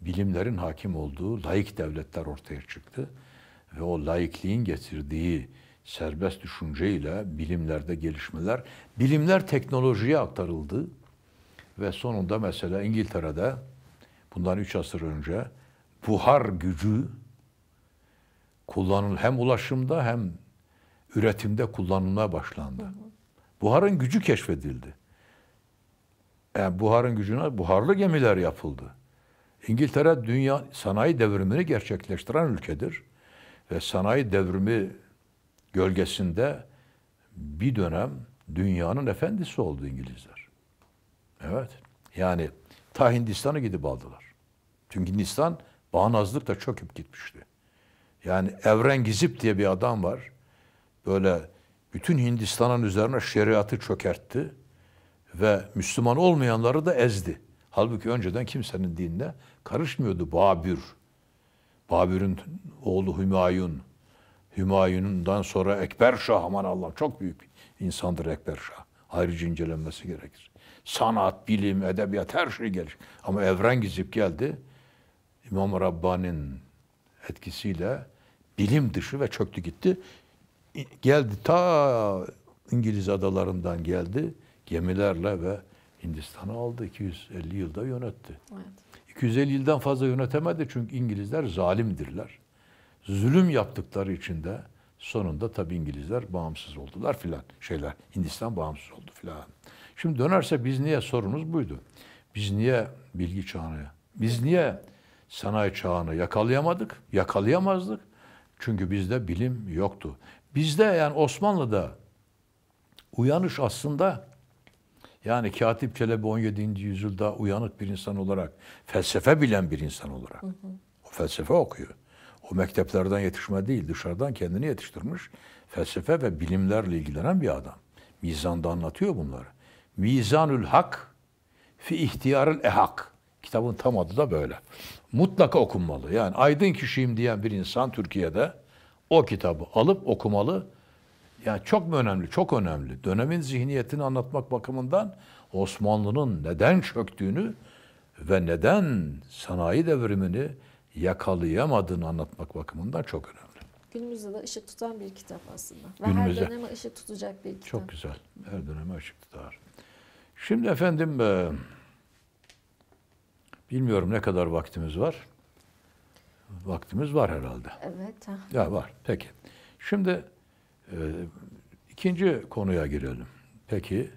bilimlerin hakim olduğu laik devletler ortaya çıktı. Ve o laikliğin getirdiği serbest düşünceyle bilimlerde gelişmeler, bilimler teknolojiye aktarıldı ve sonunda mesela İngiltere'de bundan 3 asır önce buhar gücü kullanıl hem ulaşımda hem üretimde kullanılmaya başlandı. Buharın gücü keşfedildi. Yani e, buharın gücüne buharlı gemiler yapıldı. İngiltere dünya sanayi devrimini gerçekleştiren ülkedir ve sanayi devrimi gölgesinde bir dönem dünyanın efendisi oldu İngilizler. Evet. Yani ta Hindistan'a gidip aldılar. Çünkü Hindistan bağnazlıkla çöküp gitmişti. Yani Evren Gizip diye bir adam var. Böyle bütün Hindistan'ın üzerine şeriatı çökertti ve Müslüman olmayanları da ezdi. Halbuki önceden kimsenin dinine karışmıyordu Babür. Babür'ün oğlu Hümayun. Hümayun'dan sonra Ekber Şah aman Allah çok büyük bir insandır Ekber Şah. Ayrıca incelenmesi gerekir. Sanat, bilim, edebiyat her şey gelir. Ama evren gizip geldi. İmam Rabbani'nin etkisiyle Dilim dışı ve çöktü gitti. Geldi ta İngiliz adalarından geldi gemilerle ve Hindistan'ı aldı 250 yılda yönetti. Evet. 250 yıldan fazla yönetemedi çünkü İngilizler zalimdirler. Zulüm yaptıkları için de sonunda tabi İngilizler bağımsız oldular filan şeyler. Hindistan bağımsız oldu filan. Şimdi dönerse biz niye sorunuz buydu. Biz niye bilgi çağını, biz niye sanayi çağını yakalayamadık, yakalayamazdık. Çünkü bizde bilim yoktu. Bizde yani Osmanlı'da uyanış aslında yani Katip Çelebi 17. yüzyılda uyanık bir insan olarak, felsefe bilen bir insan olarak. Hı hı. O felsefe okuyor. O mekteplerden yetişme değil, dışarıdan kendini yetiştirmiş. Felsefe ve bilimlerle ilgilenen bir adam. Mizan'da anlatıyor bunları. Mizanül Hak fi ihtiyarül ehak. Kitabın tam adı da böyle mutlaka okunmalı. Yani aydın kişiyim diyen bir insan Türkiye'de o kitabı alıp okumalı. Yani çok mu önemli? Çok önemli. Dönemin zihniyetini anlatmak bakımından Osmanlı'nın neden çöktüğünü ve neden sanayi devrimini yakalayamadığını anlatmak bakımından çok önemli. Günümüzde de ışık tutan bir kitap aslında. Ve Günümüzde. her döneme ışık tutacak bir kitap. Çok güzel. Her döneme ışık tutar. Şimdi efendim e, Bilmiyorum ne kadar vaktimiz var. Vaktimiz var herhalde. Evet. Ya var. Peki. Şimdi e, ikinci konuya girelim. Peki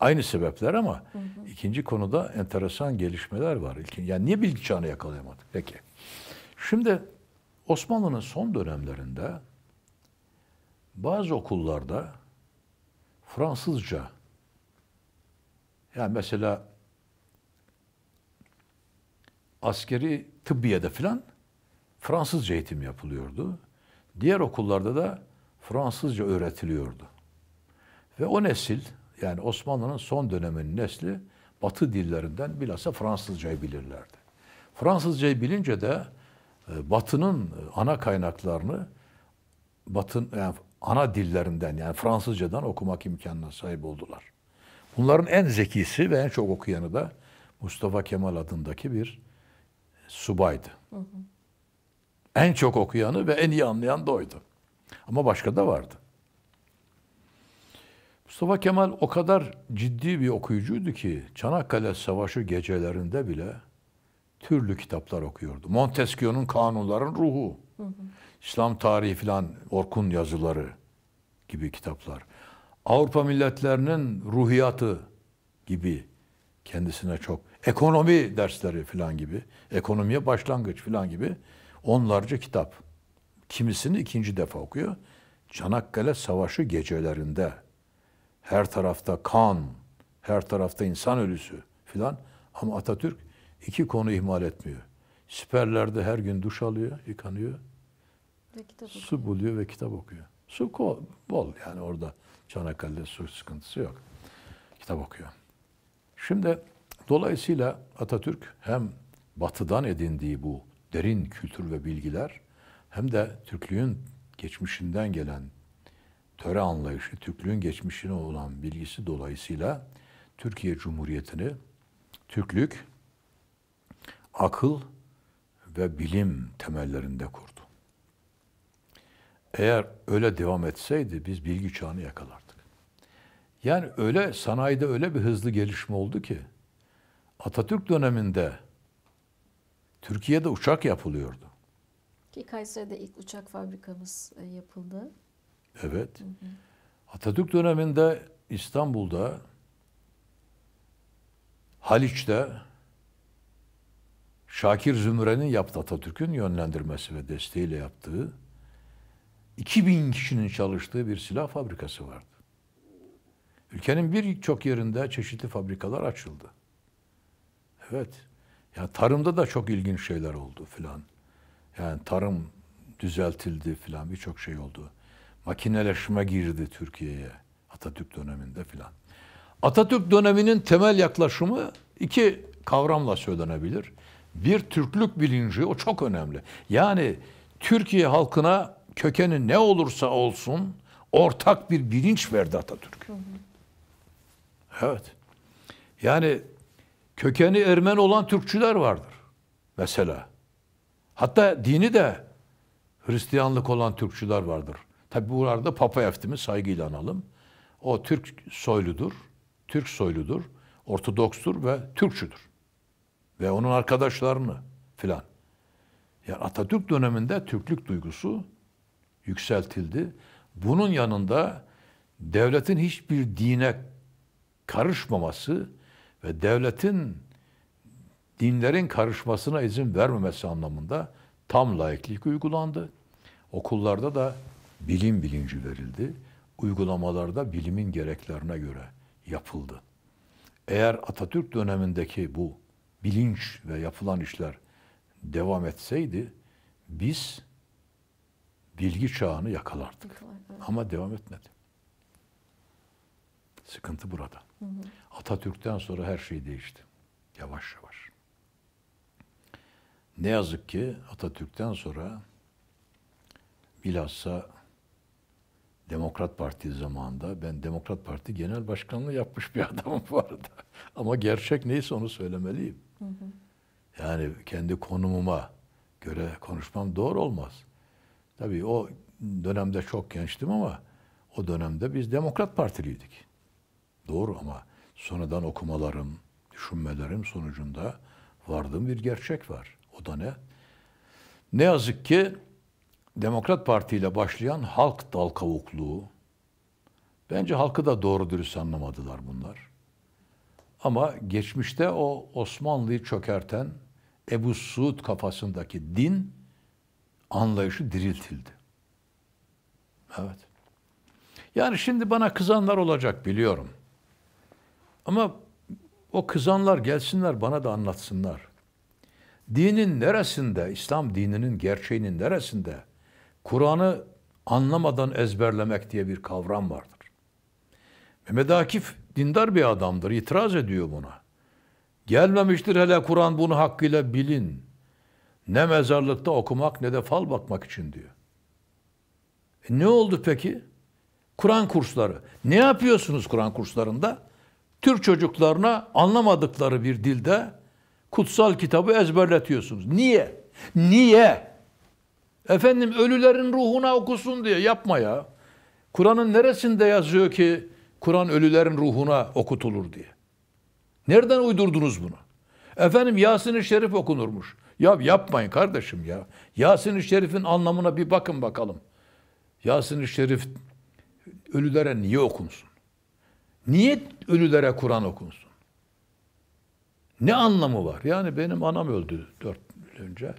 aynı sebepler ama hı hı. ikinci konuda enteresan gelişmeler var. İlkin, yani niye bilgi çağını yakalayamadık? Peki. Şimdi Osmanlı'nın son dönemlerinde bazı okullarda Fransızca yani mesela askeri tıbbiyede filan Fransızca eğitim yapılıyordu. Diğer okullarda da Fransızca öğretiliyordu. Ve o nesil yani Osmanlı'nın son döneminin nesli Batı dillerinden bilhassa Fransızcayı bilirlerdi. Fransızcayı bilince de e, Batı'nın e, ana kaynaklarını Batı yani ana dillerinden yani Fransızcadan okumak imkanına sahip oldular. Bunların en zekisi ve en çok okuyanı da Mustafa Kemal adındaki bir subaydı. Hı hı. En çok okuyanı ve en iyi anlayan da oydu. Ama başka da vardı. Mustafa Kemal o kadar ciddi bir okuyucuydu ki Çanakkale Savaşı gecelerinde bile türlü kitaplar okuyordu. Montesquieu'nun kanunların ruhu, hı hı. İslam tarihi filan, Orkun yazıları gibi kitaplar. Avrupa milletlerinin ruhiyatı gibi kendisine çok Ekonomi dersleri falan gibi, ekonomiye başlangıç falan gibi onlarca kitap. Kimisini ikinci defa okuyor. Çanakkale Savaşı gecelerinde her tarafta kan, her tarafta insan ölüsü filan ama Atatürk iki konu ihmal etmiyor. Siperlerde her gün duş alıyor, yıkanıyor. Ve su buluyor ve kitap okuyor. Su bol yani orada Çanakkale'de su sıkıntısı yok. Kitap okuyor. Şimdi Dolayısıyla Atatürk hem batıdan edindiği bu derin kültür ve bilgiler hem de Türklüğün geçmişinden gelen töre anlayışı, Türklüğün geçmişine olan bilgisi dolayısıyla Türkiye Cumhuriyeti'ni Türklük akıl ve bilim temellerinde kurdu. Eğer öyle devam etseydi biz bilgi çağını yakalardık. Yani öyle sanayide öyle bir hızlı gelişme oldu ki Atatürk döneminde Türkiye'de uçak yapılıyordu. Ki Kayseri'de ilk uçak fabrikamız e, yapıldı. Evet. Hı hı. Atatürk döneminde İstanbul'da Haliç'te Şakir Zümre'nin yaptığı Atatürk'ün yönlendirmesi ve desteğiyle yaptığı 2000 kişinin çalıştığı bir silah fabrikası vardı. Ülkenin birçok yerinde çeşitli fabrikalar açıldı. Evet. Ya tarımda da çok ilginç şeyler oldu filan. Yani tarım düzeltildi filan birçok şey oldu. Makineleşme girdi Türkiye'ye Atatürk döneminde filan. Atatürk döneminin temel yaklaşımı iki kavramla söylenebilir. Bir Türklük bilinci o çok önemli. Yani Türkiye halkına kökeni ne olursa olsun ortak bir bilinç verdi Atatürk. Evet. Yani kökeni Ermeni olan Türkçüler vardır mesela. Hatta dini de Hristiyanlık olan Türkçüler vardır. Tabi bu arada Papa Eftim'i saygıyla analım. O Türk soyludur, Türk soyludur, Ortodokstur ve Türkçüdür. Ve onun arkadaşlarını filan. Yani Atatürk döneminde Türklük duygusu yükseltildi. Bunun yanında devletin hiçbir dine karışmaması, ve devletin dinlerin karışmasına izin vermemesi anlamında tam layıklık uygulandı. Okullarda da bilim bilinci verildi. Uygulamalarda bilimin gereklerine göre yapıldı. Eğer Atatürk dönemindeki bu bilinç ve yapılan işler devam etseydi biz bilgi çağını yakalardık. Ama devam etmedi. Sıkıntı burada. Hı hı. Atatürk'ten sonra her şey değişti. Yavaş yavaş. Ne yazık ki Atatürk'ten sonra bilhassa Demokrat Parti zamanında ben Demokrat Parti genel başkanlığı yapmış bir *laughs* adamım bu arada. Ama gerçek neyse onu söylemeliyim. Hı hı. Yani kendi konumuma göre konuşmam doğru olmaz. Tabii o dönemde çok gençtim ama o dönemde biz Demokrat Partiliydik. Doğru ama sonradan okumalarım, düşünmelerim sonucunda vardığım bir gerçek var. O da ne? Ne yazık ki Demokrat Parti ile başlayan halk dal kavukluğu, bence halkı da doğru dürüst anlamadılar bunlar. Ama geçmişte o Osmanlı'yı çökerten Ebu Suud kafasındaki din anlayışı diriltildi. Evet. Yani şimdi bana kızanlar olacak biliyorum. Ama o kızanlar gelsinler bana da anlatsınlar. Dinin neresinde, İslam dininin gerçeğinin neresinde Kur'an'ı anlamadan ezberlemek diye bir kavram vardır. Mehmet Akif dindar bir adamdır, itiraz ediyor buna. Gelmemiştir hele Kur'an bunu hakkıyla bilin. Ne mezarlıkta okumak ne de fal bakmak için diyor. E ne oldu peki? Kur'an kursları. Ne yapıyorsunuz Kur'an kurslarında? Türk çocuklarına anlamadıkları bir dilde kutsal kitabı ezberletiyorsunuz. Niye? Niye? Efendim ölülerin ruhuna okusun diye yapma ya. Kur'an'ın neresinde yazıyor ki Kur'an ölülerin ruhuna okutulur diye? Nereden uydurdunuz bunu? Efendim Yasin-i Şerif okunurmuş. Ya yapmayın kardeşim ya. Yasin-i Şerif'in anlamına bir bakın bakalım. Yasin-i Şerif ölülere niye okunsun? Niye ölülere Kur'an okunsun? Ne anlamı var? Yani benim anam öldü dört yıl önce.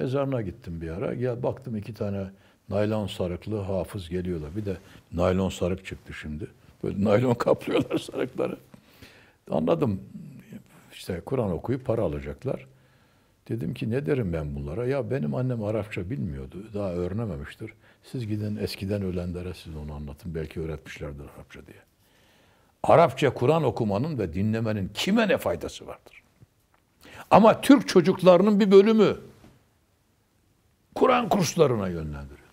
Mezarına gittim bir ara. Ya baktım iki tane naylon sarıklı hafız geliyorlar. Bir de naylon sarık çıktı şimdi. Böyle naylon *laughs* kaplıyorlar sarıkları. Anladım. İşte Kur'an okuyup para alacaklar. Dedim ki ne derim ben bunlara? Ya benim annem Arapça bilmiyordu. Daha öğrenememiştir. Siz gidin eskiden ölenlere siz onu anlatın. Belki öğretmişlerdir Arapça diye. Arapça Kur'an okumanın ve dinlemenin kime ne faydası vardır? Ama Türk çocuklarının bir bölümü Kur'an kurslarına yönlendirildi.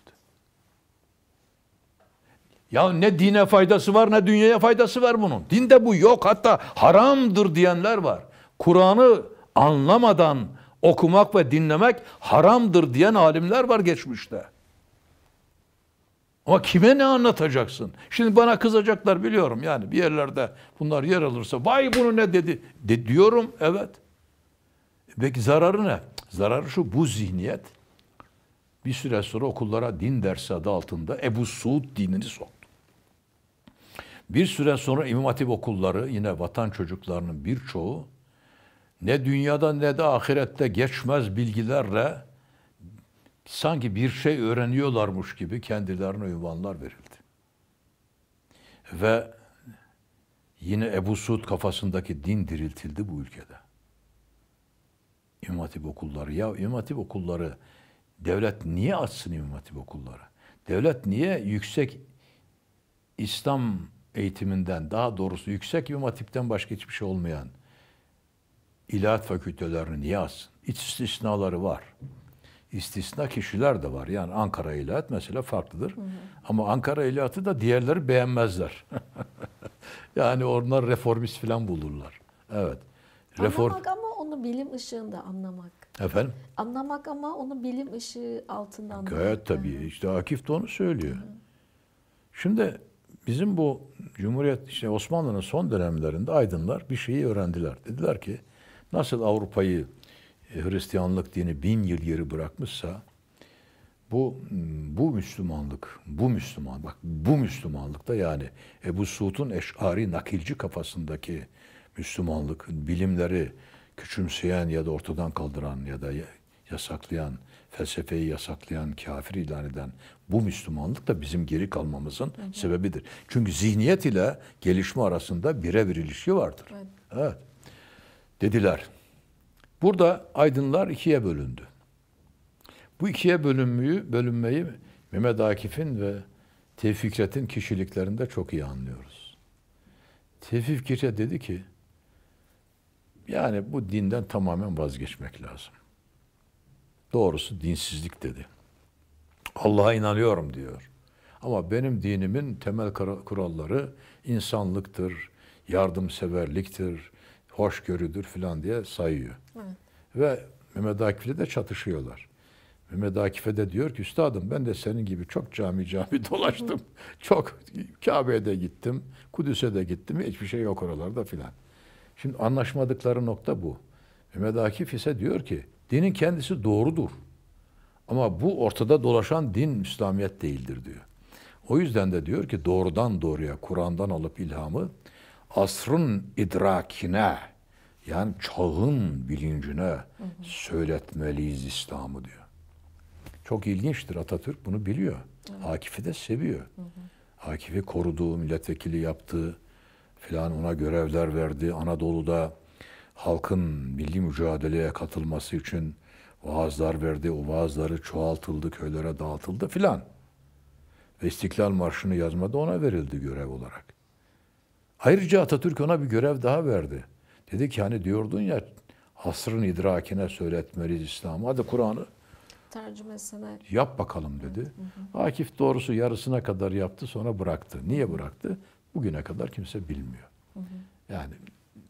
Ya ne dine faydası var ne dünyaya faydası var bunun. Dinde bu yok hatta haramdır diyenler var. Kur'an'ı anlamadan okumak ve dinlemek haramdır diyen alimler var geçmişte. Ama kime ne anlatacaksın? Şimdi bana kızacaklar biliyorum yani bir yerlerde bunlar yer alırsa vay bunu ne dedi de diyorum evet. E peki zararı ne? Zararı şu bu zihniyet bir süre sonra okullara din dersi adı altında Ebu Suud dinini soktu. Bir süre sonra İmam Hatip okulları yine vatan çocuklarının birçoğu ne dünyada ne de ahirette geçmez bilgilerle sanki bir şey öğreniyorlarmış gibi kendilerine ünvanlar verildi. Ve yine Ebu Suud kafasındaki din diriltildi bu ülkede. İmam okulları. Ya İmam okulları devlet niye açsın İmam Hatip okulları? Devlet niye yüksek İslam eğitiminden daha doğrusu yüksek imatipten başka hiçbir şey olmayan ilahiyat fakültelerini niye açsın? İç istisnaları var istisna kişiler de var. Yani Ankara ilahiyat mesela farklıdır. Hı hı. Ama Ankara ilahiyatı da diğerleri beğenmezler. *laughs* yani onlar reformist falan bulurlar. Evet. Reform... Anlamak ama onu bilim ışığında anlamak. Efendim? Anlamak ama onu bilim ışığı altında anlamak. Gayet tabii. Yani. İşte Akif de onu söylüyor. Hı hı. Şimdi bizim bu Cumhuriyet, işte Osmanlı'nın son dönemlerinde aydınlar bir şeyi öğrendiler. Dediler ki nasıl Avrupa'yı e, Hristiyanlık dini bin yıl geri bırakmışsa bu hmm, bu Müslümanlık, bu Müslüman bak bu Müslümanlık da yani Ebu Suud'un eşari nakilci kafasındaki Müslümanlık bilimleri küçümseyen ya da ortadan kaldıran ya da yasaklayan, felsefeyi yasaklayan, kafir ilan eden bu Müslümanlık da bizim geri kalmamızın evet. sebebidir. Çünkü zihniyet ile gelişme arasında birebir ilişki vardır. Evet. evet. Dediler Burada aydınlar ikiye bölündü. Bu ikiye bölünmeyi, bölünmeyi Mehmet Akif'in ve Tevfik Fikret'in kişiliklerinde çok iyi anlıyoruz. Tevfik Fikret dedi ki, yani bu dinden tamamen vazgeçmek lazım. Doğrusu dinsizlik dedi. Allah'a inanıyorum diyor. Ama benim dinimin temel kuralları insanlıktır, yardımseverliktir, hoşgörüdür filan diye sayıyor. Evet. Ve Mehmet Akif'le de çatışıyorlar. Mehmet Akif'e de diyor ki üstadım ben de senin gibi çok cami cami *laughs* dolaştım. çok Kabe'ye de gittim, Kudüs'e de gittim. Hiçbir şey yok oralarda filan. Şimdi anlaşmadıkları nokta bu. Mehmet Akif ise diyor ki dinin kendisi doğrudur. Ama bu ortada dolaşan din İslamiyet değildir diyor. O yüzden de diyor ki doğrudan doğruya Kur'an'dan alıp ilhamı asrın idrakine yani çağın bilincine hı hı. söyletmeliyiz İslam'ı diyor. Çok ilginçtir Atatürk bunu biliyor. Evet. Akif'i de seviyor. Hı hı. Akif'i koruduğu, milletvekili yaptığı filan ona görevler verdi. Anadolu'da halkın milli mücadeleye katılması için vaazlar verdi. O vaazları çoğaltıldı, köylere dağıtıldı filan. Ve İstiklal Marşı'nı yazmada ona verildi görev olarak. Ayrıca Atatürk ona bir görev daha verdi. Dedi ki hani diyordun ya asrın idrakine söyletmeliyiz İslam'ı. Hadi Kur'an'ı tercümesine yap bakalım dedi. Hı hı. Akif doğrusu yarısına kadar yaptı sonra bıraktı. Niye bıraktı? Bugüne kadar kimse bilmiyor. Hı hı. Yani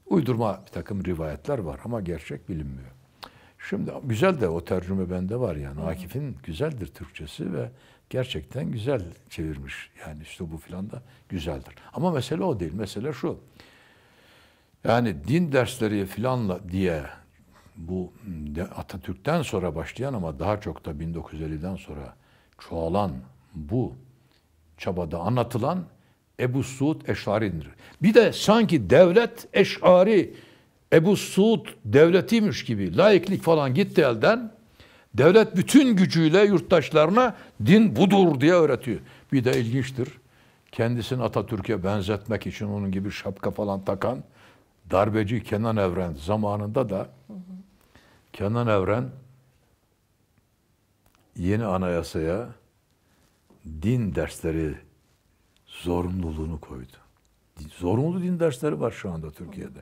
uydurma bir takım rivayetler var ama gerçek bilinmiyor. Şimdi güzel de o tercüme bende var yani. Akif'in güzeldir Türkçesi ve gerçekten güzel çevirmiş. Yani işte bu filan da güzeldir. Ama mesele o değil. Mesele şu. Yani din dersleri filanla diye bu hmm, Atatürk'ten sonra başlayan ama daha çok da 1950'den sonra çoğalan bu çabada anlatılan Ebu Suud Eşari'dir. Bir de sanki devlet Eşari Ebu Suud devletiymiş gibi laiklik falan gitti elden. Devlet bütün gücüyle yurttaşlarına din budur diye öğretiyor. Bir de ilginçtir. Kendisini Atatürk'e benzetmek için onun gibi şapka falan takan darbeci Kenan Evren zamanında da Kenan Evren yeni anayasaya din dersleri zorunluluğunu koydu. Zorunlu din dersleri var şu anda Türkiye'de.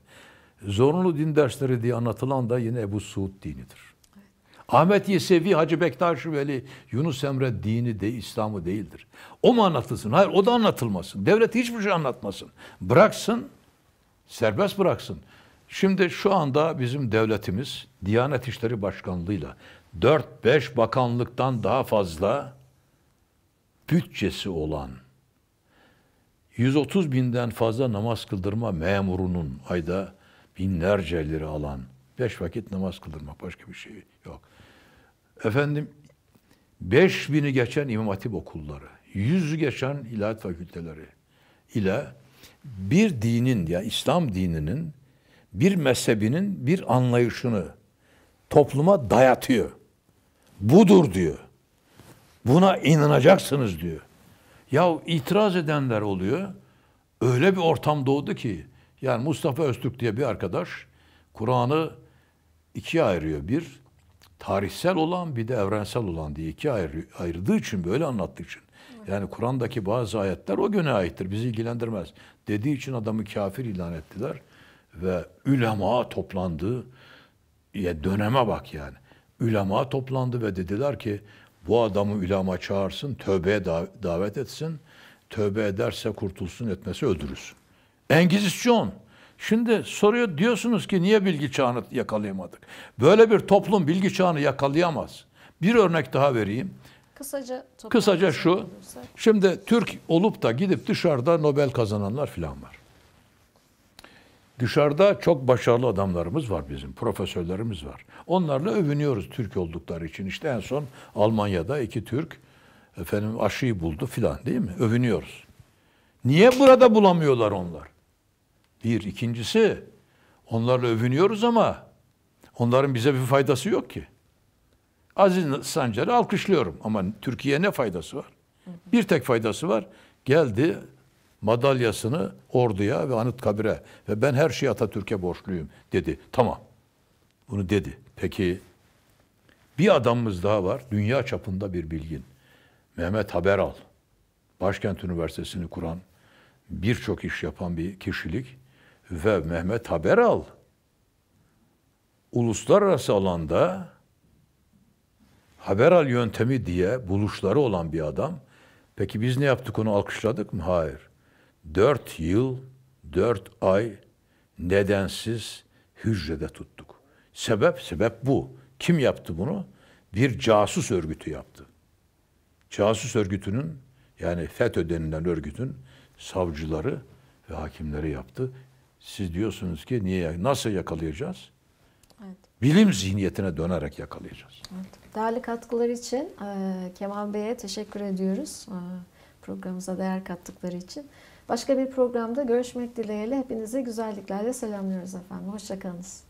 Zorunlu din dersleri diye anlatılan da yine Ebu Suud dinidir. Ahmet Yesevi, Hacı Bektaş Veli, Yunus Emre dini de İslam'ı değildir. O mu anlatılsın? Hayır o da anlatılmasın. Devlet hiçbir şey anlatmasın. Bıraksın, serbest bıraksın. Şimdi şu anda bizim devletimiz Diyanet İşleri Başkanlığı'yla 4-5 bakanlıktan daha fazla bütçesi olan 130 binden fazla namaz kıldırma memurunun ayda binlerce lira alan beş vakit namaz kıldırmak başka bir şey Efendim 5000'i geçen İmam Hatip okulları, 100'ü geçen ilahiyat fakülteleri ile bir dinin ya yani İslam dininin bir mezhebinin bir anlayışını topluma dayatıyor. Budur diyor. Buna inanacaksınız diyor. Ya itiraz edenler oluyor. Öyle bir ortam doğdu ki yani Mustafa Öztürk diye bir arkadaş Kur'an'ı ikiye ayırıyor. Bir tarihsel olan bir de evrensel olan diye iki ayrı, ayırdığı için böyle anlattığı için. Yani Kur'an'daki bazı ayetler o güne aittir bizi ilgilendirmez. Dediği için adamı kafir ilan ettiler ve ülema toplandı. Ya döneme bak yani. Ülema toplandı ve dediler ki bu adamı ülema çağırsın, tövbeye davet etsin. Tövbe ederse kurtulsun, etmesi öldürürsün. Engizisyon. Şimdi soruyor diyorsunuz ki niye bilgi çağını yakalayamadık? Böyle bir toplum bilgi çağını yakalayamaz. Bir örnek daha vereyim. Kısaca Kısaca şu. Şimdi Türk olup da gidip dışarıda Nobel kazananlar filan var. Dışarıda çok başarılı adamlarımız var bizim, profesörlerimiz var. Onlarla övünüyoruz Türk oldukları için. İşte en son Almanya'da iki Türk efendim aşıyı buldu filan değil mi? Övünüyoruz. Niye burada bulamıyorlar onlar? Bir. ikincisi onlarla övünüyoruz ama onların bize bir faydası yok ki. Aziz Sancar'ı alkışlıyorum ama Türkiye'ye ne faydası var? Bir tek faydası var. Geldi madalyasını orduya ve Anıtkabir'e ve ben her şeyi Atatürk'e borçluyum dedi. Tamam. Bunu dedi. Peki bir adamımız daha var. Dünya çapında bir bilgin. Mehmet Haberal. Başkent Üniversitesi'ni kuran, birçok iş yapan bir kişilik ve Mehmet Haberal, Uluslararası alanda Haberal yöntemi diye buluşları olan bir adam. Peki biz ne yaptık onu alkışladık mı? Hayır. Dört yıl, dört ay nedensiz hücrede tuttuk. Sebep, sebep bu. Kim yaptı bunu? Bir casus örgütü yaptı. Casus örgütünün yani FETÖ denilen örgütün savcıları ve hakimleri yaptı. Siz diyorsunuz ki niye nasıl yakalayacağız? Evet. Bilim zihniyetine dönerek yakalayacağız. Evet. Değerli katkıları için e, Kemal Bey'e teşekkür ediyoruz. E, programımıza değer kattıkları için. Başka bir programda görüşmek dileğiyle hepinize güzelliklerle selamlıyoruz efendim. Hoşçakalınız.